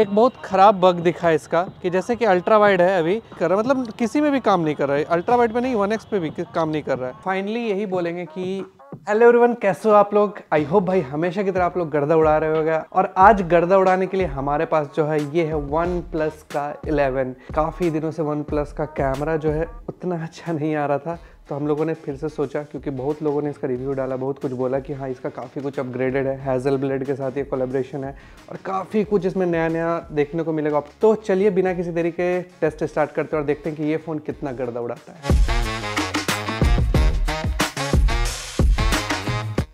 एक बहुत ख़राब बग दिखा है इसका कि जैसे कि अल्ट्रा वाइड है अभी कर रहा मतलब किसी में भी काम नहीं कर रहा है अल्ट्रा वाइड में नहीं वन एक्स पे भी काम नहीं कर रहा है फाइनली यही बोलेंगे कि हेलो एवरीवन कैसे हो आप लोग आई होप भाई हमेशा की तरह आप लोग गर्दा उड़ा रहे होगा और आज गर्दा उड़ाने के लिए हमारे पास जो है ये है वन प्लस का 11 काफ़ी दिनों से वन प्लस का कैमरा जो है उतना अच्छा नहीं आ रहा था तो हम लोगों ने फिर से सोचा क्योंकि बहुत लोगों ने इसका रिव्यू डाला बहुत कुछ बोला कि हाँ इसका काफ़ी कुछ अपग्रेडेड है हैज़ल ब्लेड के साथ ये कोलेब्रेशन है और काफ़ी कुछ इसमें नया नया देखने को मिलेगा तो चलिए बिना किसी तरीके टेस्ट स्टार्ट करते हैं और देखते हैं कि ये फ़ोन कितना गर्दा उड़ाता है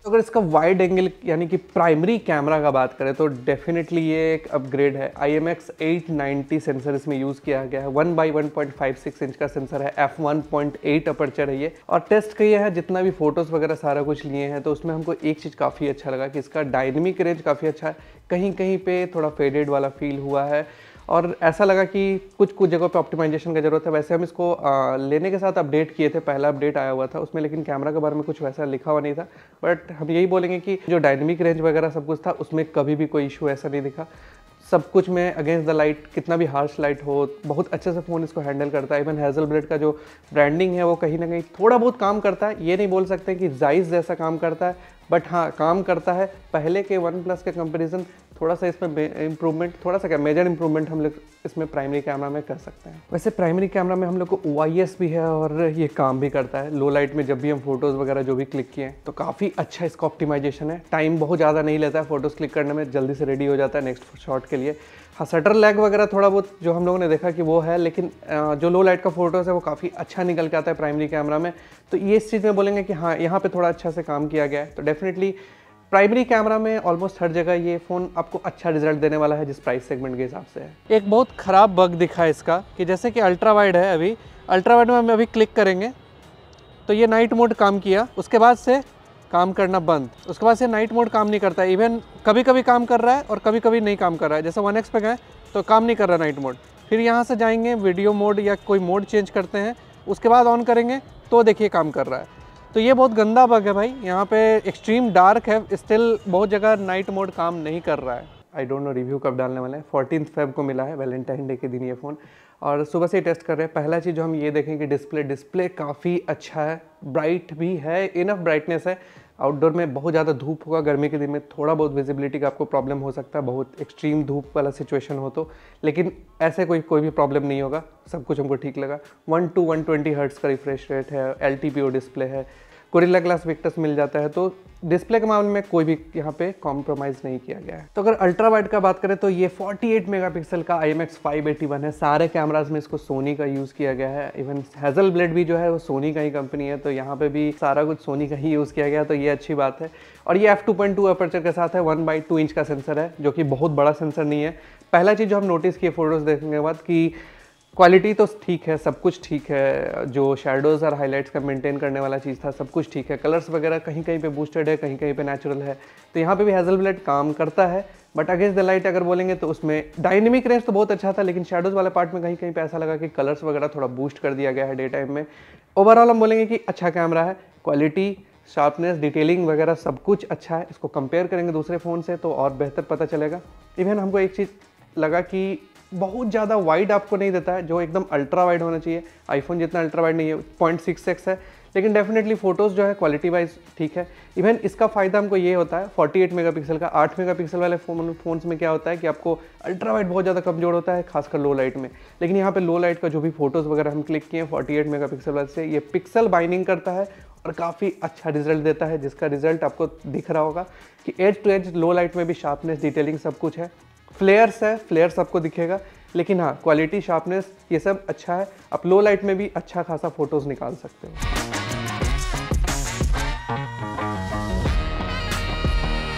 तो अगर इसका वाइड एंगल यानी कि प्राइमरी कैमरा का बात करें तो डेफिनेटली ये एक अपग्रेड है I M X eight ninety sensor इसमें यूज़ किया गया है one by one point five six inch का सेंसर है F one point eight aperture है ये और टेस्ट किया है जितना भी फोटोज़ वगैरह सारा कुछ लिए हैं तो उसमें हमको एक चीज़ काफ़ी अच्छा लगा कि इसका डायनमिक रेंज काफ़ी अच्छा है कहीं कहीं पर थोड़ा फेडेड वाला फील हुआ है और ऐसा लगा कि कुछ कुछ जगहों पे ऑप्टिमाइजेशन का ज़रूरत है वैसे हम इसको आ, लेने के साथ अपडेट किए थे पहला अपडेट आया हुआ था उसमें लेकिन कैमरा के बारे में कुछ वैसा लिखा हुआ नहीं था बट हम यही बोलेंगे कि जो डायनेमिक रेंज वगैरह सब कुछ था उसमें कभी भी कोई इशू ऐसा नहीं दिखा सब कुछ में अगेंस्ट द लाइट कितना भी हार्श लाइट हो बहुत अच्छे से फ़ोन इसको हैंडल करता है इवन हैज़ल ब्रेड का जो ब्रांडिंग है वो कहीं ना कहीं थोड़ा बहुत काम करता है ये नहीं बोल सकते कि जाइज़ जैसा काम करता है बट हाँ काम करता है पहले के वन प्लस के कंपेरिजन थोड़ा सा इसमें इम्प्रूवमेंट थोड़ा सा क्या मेजर इम्प्रूवमेंट हम लोग इसमें प्राइमरी कैमरा में कर सकते हैं वैसे प्राइमरी कैमरा में हम लोग को ओ भी है और ये काम भी करता है लो लाइट में जब भी हम फोटोज़ वगैरह जो भी क्लिक किए तो काफ़ी अच्छा इसका ऑप्टिमाइजेशन है टाइम बहुत ज़्यादा नहीं लेता है फोटोज़ क्लिक करने में जल्दी से रेडी हो जाता है नेक्स्ट शॉट के लिए हाँ सटर लैग वगैरह थोड़ा बहुत जो हम लोगों ने देखा कि वो है लेकिन जो लो लाइट का फोटोज़ है वो काफ़ी अच्छा निकल के आता है प्राइमरी कैमरा में तो ये इस चीज़ में बोलेंगे कि हाँ यहाँ पर थोड़ा अच्छा से काम किया गया है तो डेफिनेटली प्राइमरी कैमरा में ऑलमोस्ट हर जगह ये फ़ोन आपको अच्छा रिजल्ट देने वाला है जिस प्राइस सेगमेंट के हिसाब से है एक बहुत ख़राब बग दिखा है इसका कि जैसे कि अल्ट्रा वाइड है अभी अल्ट्रा वाइड में हम अभी क्लिक करेंगे तो ये नाइट मोड काम किया उसके बाद से काम करना बंद उसके बाद से नाइट मोड काम नहीं करता इवन कभी कभी काम कर रहा है और कभी कभी नहीं काम कर रहा है जैसे वन एक्स पे गए तो काम नहीं कर रहा नाइट मोड फिर यहाँ से जाएंगे वीडियो मोड या कोई मोड चेंज करते हैं उसके बाद ऑन करेंगे तो देखिए काम कर रहा है तो ये बहुत गंदा बग है भाई यहाँ पे एक्सट्रीम डार्क है स्टिल बहुत जगह नाइट मोड काम नहीं कर रहा है आई डोंट नो रिव्यू कब डालने वाले हैं फोर्टीन फेब को मिला है वैलेंटाइन डे के दिन ये फ़ोन और सुबह से ही टेस्ट कर रहे हैं पहला चीज़ जो हम ये देखें कि डिस्प्ले डिस्प्ले काफ़ी अच्छा है ब्राइट भी है इनफ ब्राइटनेस है आउटडोर में बहुत ज़्यादा धूप होगा गर्मी के दिन में थोड़ा बहुत विजिबिलिटी का आपको प्रॉब्लम हो सकता है बहुत एक्सट्रीम धूप वाला सिचुएशन हो तो लेकिन ऐसे कोई कोई भी प्रॉब्लम नहीं होगा सब कुछ हमको ठीक लगा one two one twenty hertz का रिफ्रेश रेट है एल डिस्प्ले है कोरिला ग्लास विक्टस मिल जाता है तो डिस्प्ले के मामले में कोई भी यहाँ पे कॉम्प्रोमाइज़ नहीं किया गया है तो अगर अल्ट्रा वाइड का बात करें तो ये 48 मेगापिक्सल का आई एम एक्स है सारे कैमराज में इसको सोनी का यूज़ किया गया है इवन हेजल ब्लेड भी जो है वो सोनी का ही कंपनी है तो यहाँ पे भी सारा कुछ सोनी का ही यूज़ किया गया तो ये अच्छी बात है और ये एफ टू अपर्चर के साथ है वन बाई इंच का सेंसर है जो कि बहुत बड़ा सेंसर नहीं है पहला चीज़ जो हम नोटिस किए फोटोज़ देखने के बाद कि क्वालिटी तो ठीक है सब कुछ ठीक है जो शेडोज़ और हाईलाइट्स का मेंटेन करने वाला चीज़ था सब कुछ ठीक है कलर्स वगैरह कहीं कहीं पे बूस्टेड है कहीं कहीं पे नेचुरल है तो यहाँ पे भी हेजल ब्लेट काम करता है बट अगेंस्ट द लाइट अगर बोलेंगे तो उसमें डायनेमिक रेंज तो बहुत अच्छा था लेकिन शेडोज़ वाले पार्ट में कहीं कहीं पर ऐसा लगा कि कलर्स वगैरह थोड़ा बूस्ट कर दिया गया है डे टाइम में ओवरऑल हम बोलेंगे कि अच्छा कैमरा है क्वालिटी शार्पनेस डिटेलिंग वगैरह सब कुछ अच्छा है इसको कंपेयर करेंगे दूसरे फ़ोन से तो और बेहतर पता चलेगा इवन हमको एक चीज़ लगा कि बहुत ज़्यादा वाइड आपको नहीं देता है जो एकदम अल्ट्रा वाइड होना चाहिए आईफोन जितना अल्ट्रा वाइड नहीं है पॉइंट सिक्स एक्स है लेकिन डेफिनेटली फोटोज़ जो है क्वालिटी वाइज ठीक है इवन इसका फ़ायदा हमको ये होता है 48 मेगापिक्सल का 8 मेगापिक्सल वाले फ़ोन फोन्स में क्या होता है कि आपको अल्ट्रा वाइड बहुत ज़्यादा कमज़ोर होता है खासकर लो लाइट में लेकिन यहाँ पे लो लाइट का जो भी फोटोज़ वगैरह हम क्लिक किए 48 पिक्सल वाले से ये पिक्सल बाइनिंग करता है और काफ़ी अच्छा रिजल्ट देता है जिसका रिजल्ट आपको दिख रहा होगा कि edge to edge low light में भी शार्पनेस डिटेलिंग सब कुछ है फ्लेयर्स है फ्लेयर्स आपको दिखेगा लेकिन हाँ क्वालिटी शार्पनेस ये सब अच्छा है आप लो लाइट में भी अच्छा खासा फोटोज़ निकाल सकते हो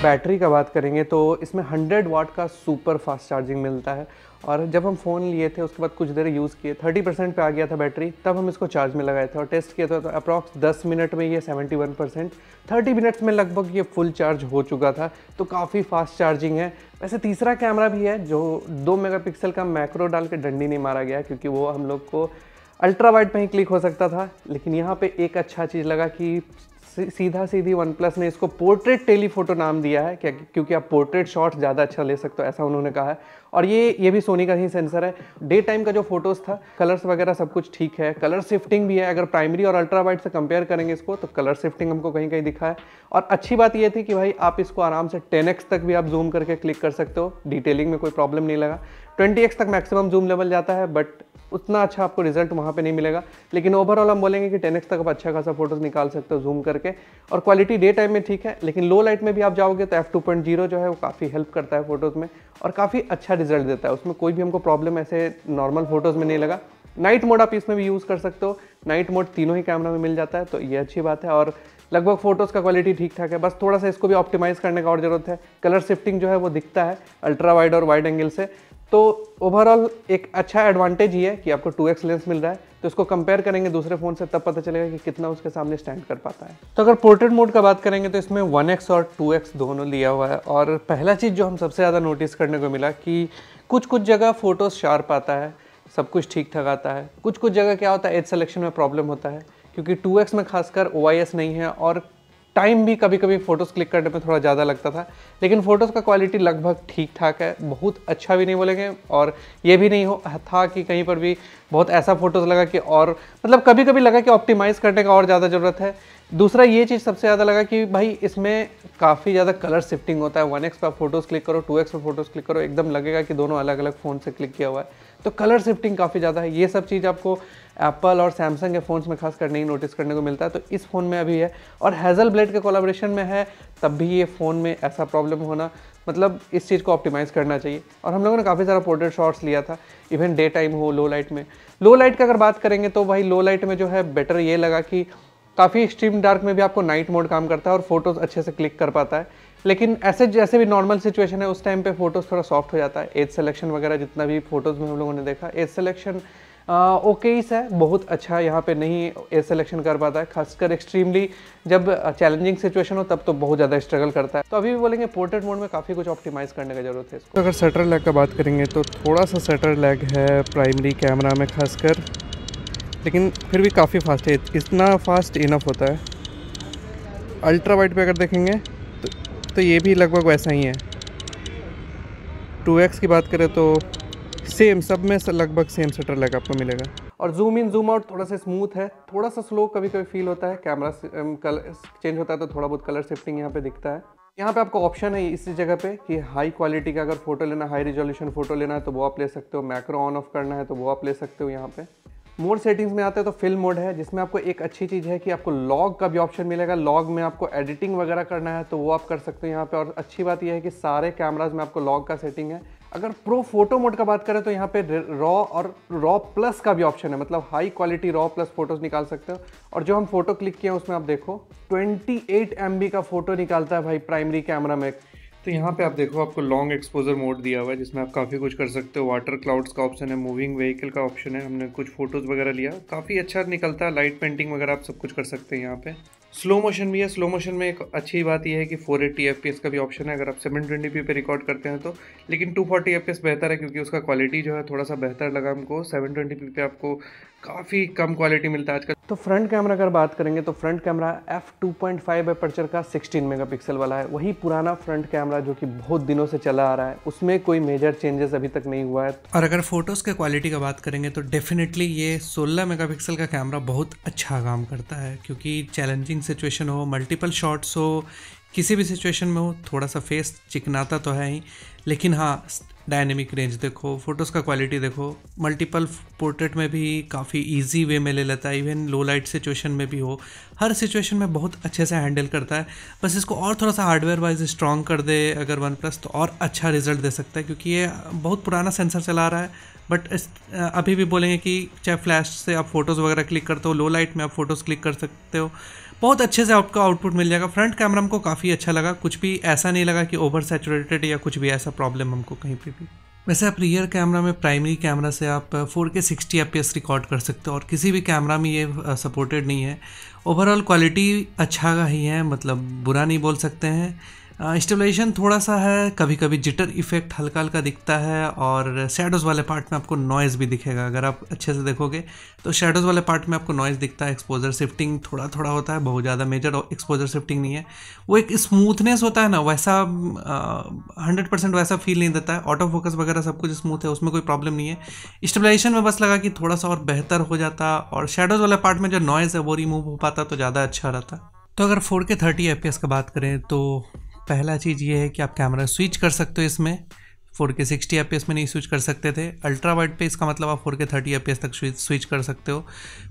बैटरी का बात करेंगे तो इसमें 100 वाट का सुपर फास्ट चार्जिंग मिलता है और जब हम फ़ोन लिए थे उसके बाद कुछ देर यूज़ किए 30 परसेंट पर आ गया था बैटरी तब हम इसको चार्ज में लगाए थे और टेस्ट किया था तो अप्रॉक्स 10 मिनट में ये 71 परसेंट थर्टी मिनट्स में लगभग ये फुल चार्ज हो चुका था तो काफ़ी फास्ट चार्जिंग है वैसे तीसरा कैमरा भी है जो दो मेगा का मैक्रो डाल के डंडी नहीं मारा गया क्योंकि वो हम लोग को अल्ट्रा वाइड पर ही क्लिक हो सकता था लेकिन यहाँ पर एक अच्छा चीज़ लगा कि सीधा सीधी वन प्लस ने इसको पोर्ट्रेट टेलीफोटो नाम दिया है क्या क्योंकि आप पोर्ट्रेट शॉट ज़्यादा अच्छा ले सकते हो ऐसा उन्होंने कहा है और ये ये भी सोनी का ही सेंसर है डे टाइम का जो फोटोज़ था कलर्स वगैरह सब कुछ ठीक है कलर शिफ्टिंग भी है अगर प्राइमरी और अल्ट्रा वाइट से कंपेयर करेंगे इसको तो कलर शिफ्टिंग हमको कहीं कहीं दिखा है और अच्छी बात यह थी कि भाई आप इसको आराम से टेन तक भी आप जूम करके क्लिक कर सकते हो डिटेलिंग में कोई प्रॉब्लम नहीं लगा एक्स तक मैक्सिमम जूम लेवल जाता है बट उतना अच्छा आपको रिजल्ट वहाँ पे नहीं मिलेगा लेकिन ओवरऑल हम बोलेंगे कि 10x तक आप अच्छा खासा फोटोज़ निकाल सकते हो जूम करके और क्वालिटी डे टाइम में ठीक है लेकिन लो लाइट में भी आप जाओगे तो एफ जो है वो काफ़ी हेल्प करता है फ़ोटोज़ में और काफ़ी अच्छा रिजल्ट देता है उसमें कोई भी हमको प्रॉब्लम ऐसे नॉर्मल फ़ोटोज़ में नहीं लगा नाइट मोड आप इसमें भी यूज़ कर सकते हो नाइट मोड तीनों ही कैमरा में मिल जाता है तो ये अच्छी बात है और लगभग फोटोज़ का क्वालिटी ठीक ठाक है बस थोड़ा सा इसको भी ऑप्टिमाइज़ करने का और ज़रूरत है कलर शिफ्टिंग जो है वो दिखता है अल्ट्रा वाइड और वाइड एंगल से तो ओवरऑल एक अच्छा एडवांटेज ये है कि आपको 2x लेंस मिल रहा है तो इसको कंपेयर करेंगे दूसरे फ़ोन से तब पता चलेगा कि कितना उसके सामने स्टैंड कर पाता है तो अगर पोर्ट्रेट मोड का बात करेंगे तो इसमें 1x और 2x दोनों लिया हुआ है और पहला चीज़ जो हम सबसे ज़्यादा नोटिस करने को मिला कि कुछ कुछ जगह फ़ोटोज़ शार्प आता है सब कुछ ठीक ठाक आता है कुछ कुछ जगह क्या होता है एज सेलेक्शन में प्रॉब्लम होता है क्योंकि 2x में खासकर ओ नहीं है और टाइम भी कभी कभी फ़ोटोज़ क्लिक करने में थोड़ा ज़्यादा लगता था लेकिन फ़ोटोज़ का क्वालिटी लगभग ठीक ठाक है बहुत अच्छा भी नहीं बोलेंगे और ये भी नहीं हो था कि कहीं पर भी बहुत ऐसा फ़ोटोज़ लगा कि और मतलब कभी कभी लगा कि ऑप्टिमाइज़ करने का और ज़्यादा ज़रूरत है दूसरा ये चीज़ सबसे ज़्यादा लगा कि भाई इसमें काफ़ी ज़्यादा कलर शिफ्टिंग होता है वन एक्स पर फोटोज़ क्लिक करो टू एक्स पर फोटोज़ क्लिक करो एकदम लगेगा कि दोनों अलग अलग फ़ोन से क्लिक किया हुआ है तो कलर शिफ्टिंग काफ़ी ज़्यादा है ये सब चीज़ आपको एप्पल और सैमसंग के फ़ोन्स में खासकर नहीं नोटिस करने को मिलता है तो इस फ़ोन में अभी है और हैज़ल ब्लेड के कोलाब्रेशन में है तब भी ये फ़ोन में ऐसा प्रॉब्लम होना मतलब इस चीज़ को ऑप्टिमाइज़ करना चाहिए और हम लोगों ने काफ़ी सारा पोर्ट्रेट शॉट्स लिया था इवन डे टाइम हो लो लाइट में लो लाइट का अगर बात करेंगे तो भाई लो लाइट में जो है बेटर ये लगा कि काफ़ी एक्सट्रीम डार्क में भी आपको नाइट मोड काम करता है और फोटोज़ अच्छे से क्लिक कर पाता है लेकिन ऐसे जैसे भी नॉर्मल सिचुएशन है उस टाइम पे फोटोज़ थोड़ा सॉफ्ट हो जाता है एज सिलेक्शन वगैरह जितना भी फोटोज़ में हम लोगों ने देखा एज सिलेक्शन ओके ही है बहुत अच्छा यहाँ पे नहीं एज सिलेक्शन कर पाता है खासकर एक्सट्रीमली जब चैलेंजिंग सिचुएशन हो तब तो बहुत ज़्यादा स्ट्रगल करता है तो अभी भी बोलेंगे पोर्ट्रेट मोड में काफ़ी कुछ ऑप्टिमाइज़ करने की जरूरत है इसको तो अगर सटर लैग का बात करेंगे तो थोड़ा सा सटर लैग है प्राइमरी कैमरा में खासकर लेकिन फिर भी काफ़ी फास्ट है इतना फास्ट इनफ होता है अल्ट्रा वाइट पे अगर देखेंगे तो, तो ये भी लगभग वैसा ही है 2x की बात करें तो सेम सब में लगभग सेम शटर लग आपको मिलेगा और जूम इन जूम आउट थोड़ा सा स्मूथ है थोड़ा सा स्लो कभी कभी फील होता है कैमरा चेंज um, होता है तो थोड़ा बहुत कलर शिफ्टिंग यहाँ पे दिखता है यहाँ पे आपको ऑप्शन है इसी जगह पे कि हाई क्वालिटी का अगर फोटो लेना हाई रिजोल्यूशन फोटो लेना है तो वो आप ले सकते हो मैक्रो ऑन ऑफ करना है तो वो आप ले सकते हो यहाँ पे मोड सेटिंग्स में आते हैं तो फिल्म मोड है जिसमें आपको एक अच्छी चीज़ है कि आपको लॉग का भी ऑप्शन मिलेगा लॉग में आपको एडिटिंग वगैरह करना है तो वो आप कर सकते हो यहाँ पे और अच्छी बात यह है कि सारे कैमराज में आपको लॉग का सेटिंग है अगर प्रो फोटो मोड का बात करें तो यहाँ पे रॉ और रॉ प्लस का भी ऑप्शन है मतलब high quality raw plus photos निकाल सकते हो और जो हम फोटो क्लिक किए हैं उसमें आप देखो 28 एट का फ़ोटो निकालता है भाई प्राइमरी कैमरा में तो यहाँ पे आप देखो आपको लॉन्ग एक्सपोजर मोड दिया हुआ है जिसमें आप काफ़ी कुछ कर सकते हो वाटर क्लाउड्स का ऑप्शन है मूविंग व्हीकल का ऑप्शन है हमने कुछ फ़ोटोज़ वगैरह लिया काफ़ी अच्छा निकलता है लाइट पेंटिंग वगैरह आप सब कुछ कर सकते हैं यहाँ पे स्लो मोशन भी है स्लो मोशन में एक अच्छी बात यह है कि 480 fps का भी ऑप्शन है अगर आप सेवन पी पे रिकॉर्ड करते हैं तो लेकिन 240 fps बेहतर है क्योंकि उसका क्वालिटी जो है थोड़ा सा बेहतर लगा हमको सेवन पी पे आपको काफ़ी कम क्वालिटी मिलता है आजकल तो फ्रंट कैमरा अगर बात करेंगे तो front camera F two point five aperture का 16 मेगापिक्सल वाला है वही पुराना फ्रंट कैमरा जो कि बहुत दिनों से चला आ रहा है उसमें कोई मेजर चेंजेस अभी तक नहीं हुआ है और अगर फोटोज़ के क्वालिटी का बात करेंगे तो डेफिनेटली ये 16 मेगापिक्सल का कैमरा बहुत अच्छा काम करता है क्योंकि चैलेंजिंग सिचुएशन हो मल्टीपल शॉट्स हो किसी भी सिचुएशन में हो थोड़ा सा फेस चिकनाता तो है ही लेकिन हाँ डायनेमिक रेंज देखो फोटोज़ का क्वालिटी देखो मल्टीपल पोर्ट्रेट में भी काफ़ी इजी वे में ले लेता है इवन लो लाइट सिचुएशन में भी हो हर सिचुएशन में बहुत अच्छे से हैंडल करता है बस इसको और थोड़ा सा हार्डवेयर वाइज स्ट्रॉन्ग कर दे अगर वन प्लस तो और अच्छा रिजल्ट दे सकता है क्योंकि ये बहुत पुराना सेंसर चला रहा है बट अभी भी बोलेंगे कि चाहे फ्लैश से आप फ़ोटोज़ वगैरह क्लिक करते हो लो लाइट में आप फ़ोटोज़ क्लिक कर सकते हो बहुत अच्छे से आपको आउटपुट मिल जाएगा फ्रंट कैमरा हमको काफ़ी अच्छा लगा कुछ भी ऐसा नहीं लगा कि ओवर सेचुरेटेड या कुछ भी ऐसा प्रॉब्लम हमको कहीं पर भी वैसे आप रियर कैमरा में प्राइमरी कैमरा से आप 4K के सिक्सटी रिकॉर्ड कर सकते हो और किसी भी कैमरा में ये सपोर्टेड नहीं है ओवरऑल क्वालिटी अच्छा ही है मतलब बुरा नहीं बोल सकते हैं इंस्टॉलेशन थोड़ा सा है कभी कभी जिटर इफेक्ट हल्का हल्का दिखता है और शेडोज़ वाले पार्ट में आपको नॉइज़ भी दिखेगा अगर आप अच्छे से देखोगे तो शेडोज़ वाले पार्ट में आपको नॉइज़ दिखता है एक्सपोजर शिफ्टिंग थोड़ा थोड़ा होता है बहुत ज़्यादा मेजर एक्सपोजर शिफ्टिंग नहीं है वो एक स्मूथनेस होता है ना वैसा हंड्रेड परसेंट वैसा फील नहीं देता है ऑटो फोकस वगैरह सब कुछ स्मूथ है उसमें कोई प्रॉब्लम नहीं है स्टेबलाइजेशन में बस लगा कि थोड़ा सा और बेहतर हो जाता और शेडोज़ वाले पार्ट में जो नॉइज़ है वो रिमूव हो पाता तो ज़्यादा अच्छा रहता तो अगर फोर एफ पी एस का बात करें तो पहला चीज़ ये है कि आप कैमरा स्विच कर सकते हो इसमें फोर के सिक्सटी एफ में नहीं स्विच कर सकते थे अल्ट्रा वाइड पे इसका मतलब आप फोर के थर्टी एफ तक स्विच कर सकते हो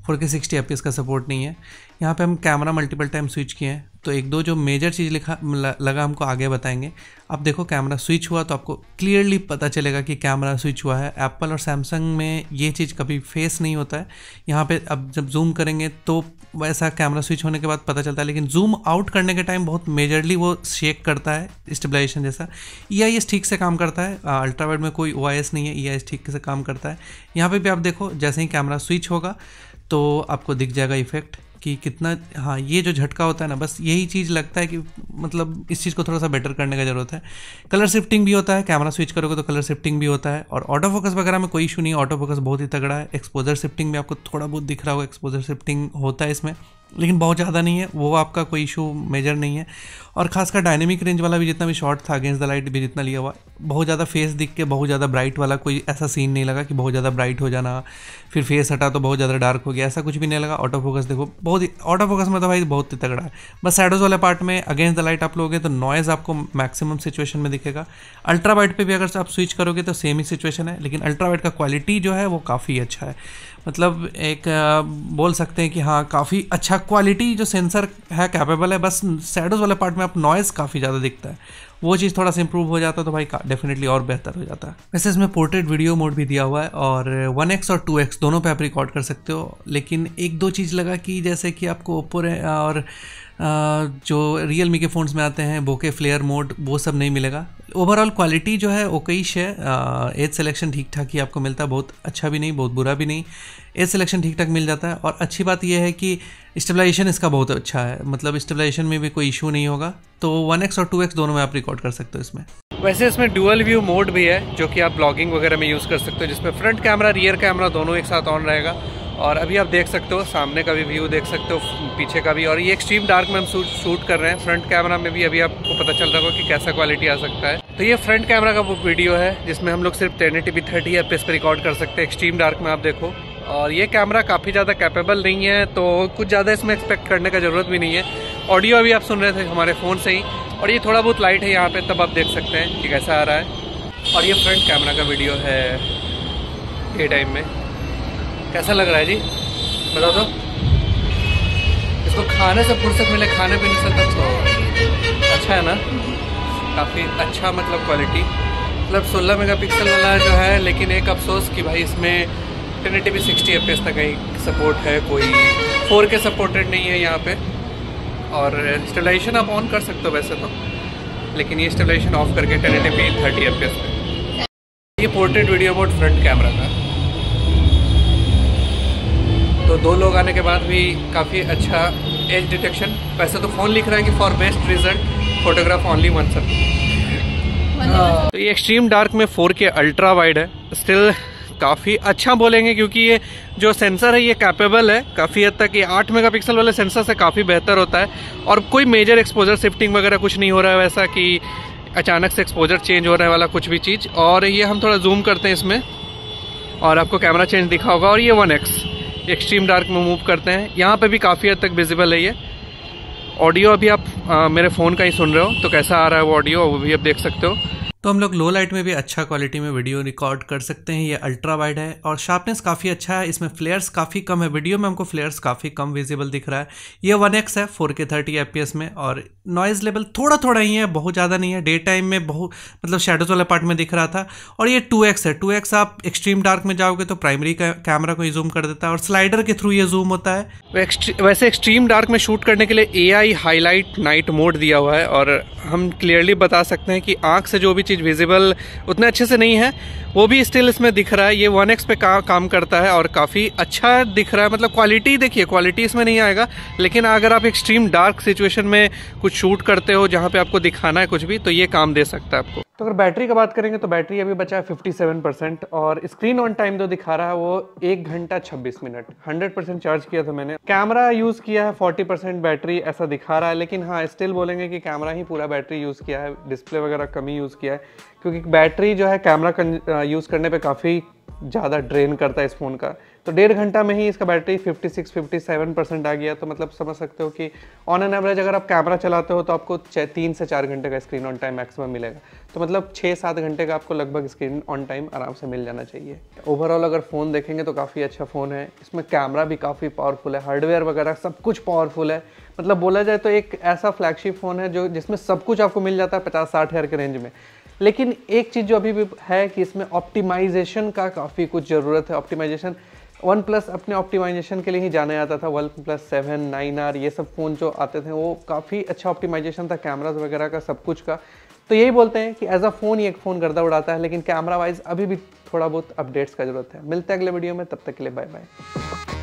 फोर के सिक्सटी एफ का सपोर्ट नहीं है यहाँ पे हम कैमरा मल्टीपल टाइम स्विच किए हैं तो एक दो जो मेजर चीज़ लिखा लगा हमको आगे बताएंगे अब देखो कैमरा स्विच हुआ तो आपको क्लियरली पता चलेगा कि कैमरा स्विच हुआ है एप्पल और सैमसंग में ये चीज़ कभी फेस नहीं होता है यहाँ पे अब जब जूम करेंगे तो वैसा कैमरा स्विच होने के बाद पता चलता है लेकिन जूम आउट करने के टाइम बहुत मेजरली वो शेक करता है स्टेबलाइजेशन जैसा ई e आई ठीक से काम करता है अल्ट्रावेड में कोई ओ नहीं है ई e ठीक से काम करता है यहाँ पर भी आप देखो जैसे ही कैमरा स्विच होगा तो आपको दिख जाएगा इफेक्ट कि कितना हाँ ये जो झटका होता है ना बस यही चीज़ लगता है कि मतलब इस चीज़ को थोड़ा सा बेटर करने का ज़रूरत है कलर शिफ्टिंग भी होता है कैमरा स्विच करोगे तो कलर शिफ्टिंग भी होता है और ऑटो फोकस वगैरह में कोई इशू नहीं ऑटो फोकस बहुत ही तगड़ा है एक्सपोजर शिफ्टिंग में आपको थोड़ा बहुत दिख रहा होगा एक्सपोजर शिफ्टिंग होता है इसमें लेकिन बहुत ज़्यादा नहीं है वो आपका कोई इशू मेजर नहीं है और खासकर डायनेमिक रेंज वाला भी जितना भी शॉट था अगेंस्ट द लाइट भी जितना लिया हुआ बहुत ज़्यादा फेस दिख के बहुत ज़्यादा ब्राइट वाला कोई ऐसा सीन नहीं लगा कि बहुत ज़्यादा ब्राइट हो जाना फिर फेस हटा तो बहुत ज़्यादा डार्क हो गया ऐसा कुछ भी नहीं लगा ऑटो फोकस देखो बहुत ही ऑटो फोकस में तो भाई बहुत ही तगड़ा है बस सैडोज वाले पार्ट में अगेंस्ट द लाइट आप लोगे तो नॉइज़ आपको मैक्सिमम सिचुएशन में दिखेगा अल्ट्रा वाइट पर भी अगर आप स्विच करोगे तो सेम ही सिचुएशन है लेकिन अल्ट्रा वाइट का क्वालिटी जो है वो काफ़ी अच्छा है मतलब एक बोल सकते हैं कि हाँ काफ़ी अच्छा अच्छा क्वालिटी जो सेंसर है कैपेबल है बस सैडोज वाले पार्ट में आप नॉइज़ काफ़ी ज़्यादा दिखता है वो चीज़ थोड़ा सा इंप्रूव हो जाता है तो भाई डेफिनेटली और बेहतर हो जाता है वैसे इसमें पोर्ट्रेट वीडियो मोड भी दिया हुआ है और 1x और 2x दोनों पे आप रिकॉर्ड कर सकते हो लेकिन एक दो चीज़ लगा कि जैसे कि आपको ओप्पो और जो रियल मी के फ़ोन्स में आते हैं बोके फ्लेयर मोड वो सब नहीं मिलेगा ओवरऑल क्वालिटी जो है ओकेश है एज सिलेक्शन ठीक ठाक ही आपको मिलता है बहुत अच्छा भी नहीं बहुत बुरा भी नहीं एज सिलेक्शन ठीक ठाक मिल जाता है और अच्छी बात यह है कि स्टेबलाइजेशन इसका बहुत अच्छा है मतलब स्टेबलाइजेशन में भी कोई इशू नहीं होगा तो वन एक्स और टू एक्स दोनों में आप रिकॉर्ड कर सकते हो इसमें वैसे इसमें डुअल व्यू मोड भी है जो कि आप ब्लॉगिंग वगैरह में यूज़ कर सकते हो जिसमें फ्रंट कैमरा रियर कैमरा दोनों एक साथ ऑन रहेगा और अभी आप देख सकते हो सामने का भी व्यू देख सकते हो पीछे का भी और ये एक्सट्रीम डार्क में हम शूट शूट कर रहे हैं फ्रंट कैमरा में भी अभी आपको पता चल रहा होगा कि कैसा क्वालिटी आ सकता है तो ये फ्रंट कैमरा का वो वीडियो है जिसमें हम लोग सिर्फ टेन एटी थर्टी एफ पे रिकॉर्ड कर सकते हैं एक्सट्रीम डार्क में आप देखो और ये कैमरा काफ़ी ज़्यादा कैपेबल नहीं है तो कुछ ज़्यादा इसमें एक्सपेक्ट करने का ज़रूरत भी नहीं है ऑडियो अभी आप सुन रहे थे हमारे फ़ोन से ही और ये थोड़ा बहुत लाइट है यहाँ पर तब आप देख सकते हैं कि कैसा आ रहा है और ये फ्रंट कैमरा का वीडियो है डे टाइम में कैसा लग रहा है जी बता दो इसको खाने से फुर्सत मिले खाने पीने से तक तो अच्छा है ना काफ़ी अच्छा मतलब क्वालिटी मतलब 16 मेगापिक्सल वाला जो है लेकिन एक अफसोस कि भाई इसमें टेन एटी सिक्सटी एफ तक कहीं सपोर्ट है कोई फोर के सपोर्टेड नहीं है यहाँ पे और स्टेबलाइजेशन आप ऑन कर सकते हो वैसे तो लेकिन ये स्टेबलाइजेशन ऑफ करके ten eighty P thirty F पे ये portrait video about front camera था तो दो लोग आने के बाद भी काफ़ी अच्छा एज डिटेक्शन वैसे तो फ़ोन लिख रहा है कि for best result photograph only one sir तो ये एक्सट्रीम डार्क में फोर के अल्ट्रा वाइड है स्टिल काफ़ी अच्छा बोलेंगे क्योंकि ये जो सेंसर है ये कैपेबल है काफ़ी हद तक ये आठ मेगापिक्सल वाले सेंसर से काफ़ी बेहतर होता है और कोई मेजर एक्सपोजर शिफ्टिंग वगैरह कुछ नहीं हो रहा है वैसा कि अचानक से एक्सपोजर चेंज होने वाला कुछ भी चीज़ और ये हम थोड़ा जूम करते हैं इसमें और आपको कैमरा चेंज दिखा होगा और ये वन एक्स एक्सट्रीम डार्क में मूव करते हैं यहाँ पे भी काफ़ी हद तक विजिबल है ये ऑडियो अभी आप आ, मेरे फ़ोन का ही सुन रहे हो तो कैसा आ रहा है वो ऑडियो वो भी आप देख सकते हो तो हम लोग लो लाइट में भी अच्छा क्वालिटी में वीडियो रिकॉर्ड कर सकते हैं ये अल्ट्रा वाइड है और शार्पनेस काफ़ी अच्छा है इसमें फ्लेयर्स काफ़ी कम है वीडियो में हमको फ्लेयर्स काफ़ी कम विजिबल दिख रहा है ये वन एक्स है फोर के थर्टी एफ में और नॉइज़ लेवल थोड़ा थोड़ा ही है बहुत ज़्यादा नहीं है डे टाइम में बहुत मतलब शेडोज वाला पार्ट में दिख रहा था और ये टू है टू आप एक्सट्रीम डार्क में जाओगे तो प्राइमरी कैमरा को ही जूम कर देता है और स्लाइडर के थ्रू ये जूम होता है वैसे एक्सट्रीम डार्क में शूट करने के लिए ए हाईलाइट नाइट मोड दिया हुआ है और हम क्लियरली बता सकते हैं कि आँख से जो भी चीज़ चीज़ विजिबल उतने अच्छे से नहीं है वो भी स्टिल इसमें दिख रहा है ये वन एक्स पे का, काम करता है और काफ़ी अच्छा दिख रहा है मतलब क्वालिटी देखिए क्वालिटी इसमें नहीं आएगा लेकिन अगर आप एक्सट्रीम डार्क सिचुएशन में कुछ शूट करते हो जहाँ पर आपको दिखाना है कुछ भी तो ये काम दे सकता है आपको तो अगर बैटरी का बात करेंगे तो बैटरी अभी बचा है 57 परसेंट और स्क्रीन ऑन टाइम जो दिखा रहा है वो एक घंटा 26 मिनट 100 परसेंट चार्ज किया था मैंने कैमरा यूज़ किया है 40 परसेंट बैटरी ऐसा दिखा रहा है लेकिन हाँ स्टिल बोलेंगे कि कैमरा ही पूरा बैटरी यूज़ किया है डिस्प्ले वगैरह कम ही यूज़ किया है क्योंकि बैटरी जो है कैमरा यूज़ करने पर काफ़ी ज़्यादा ड्रेन करता है इस फ़ोन का तो डेढ़ घंटा में ही इसका बैटरी 56 57 परसेंट आ गया तो मतलब समझ सकते हो कि ऑन एन एवरेज अगर आप कैमरा चलाते हो तो आपको तीन से चार घंटे का स्क्रीन ऑन टाइम मैक्सिमम मिलेगा तो मतलब छः सात घंटे का आपको लगभग स्क्रीन ऑन टाइम आराम से मिल जाना चाहिए ओवरऑल अगर फ़ोन देखेंगे तो काफ़ी अच्छा फ़ोन है इसमें कैमरा भी काफ़ी पावरफुल है हार्डवेयर वगैरह सब कुछ पावरफुल है मतलब बोला जाए तो एक ऐसा फ्लैगशिप फ़ोन है जो जिसमें सब कुछ आपको मिल जाता है पचास साठ हज़ार के रेंज में लेकिन एक चीज़ जो अभी भी है कि इसमें ऑप्टिमाइजेशन का काफ़ी कुछ ज़रूरत है ऑप्टिमाइजेशन वन प्लस अपने ऑप्टिमाइजेशन के लिए ही जाने जाता था OnePlus seven nine R ये सब फ़ोन जो आते थे वो काफ़ी अच्छा ऑप्टिमाइजेशन था कैमराज वगैरह का सब कुछ का तो यही बोलते हैं कि एज अ फ़ोन ही एक फ़ोन गर्दा उड़ाता है लेकिन कैमरा वाइज अभी भी थोड़ा बहुत अपडेट्स का जरूरत है मिलते हैं अगले वीडियो में तब तक के लिए बाय बाय